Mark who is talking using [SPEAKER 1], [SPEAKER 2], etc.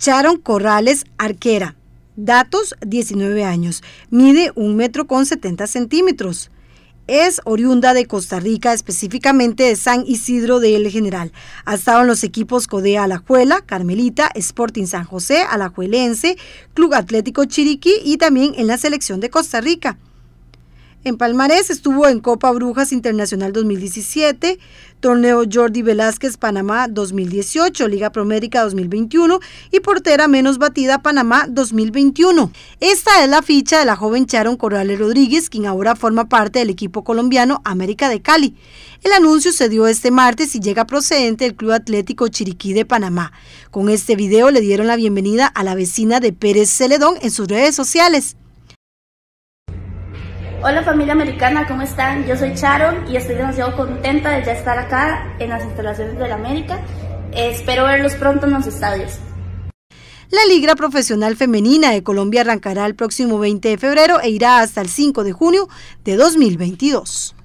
[SPEAKER 1] Charon Corrales Arquera. Datos 19 años. Mide un metro con 70 centímetros. Es oriunda de Costa Rica, específicamente de San Isidro de El General. Ha estado en los equipos Codea Alajuela, Carmelita, Sporting San José, Alajuelense, Club Atlético Chiriquí y también en la selección de Costa Rica en Palmarés, estuvo en Copa Brujas Internacional 2017, Torneo Jordi Velázquez Panamá 2018, Liga Promérica 2021 y portera menos batida Panamá 2021. Esta es la ficha de la joven Charon Corrales Rodríguez, quien ahora forma parte del equipo colombiano América de Cali. El anuncio se dio este martes y llega procedente del Club Atlético Chiriquí de Panamá. Con este video le dieron la bienvenida a la vecina de Pérez Celedón en sus redes sociales.
[SPEAKER 2] Hola familia americana, ¿cómo están? Yo soy Sharon y estoy demasiado contenta de ya estar acá en las instalaciones de la América. Espero verlos pronto en los estadios.
[SPEAKER 1] La Liga Profesional Femenina de Colombia arrancará el próximo 20 de febrero e irá hasta el 5 de junio de 2022.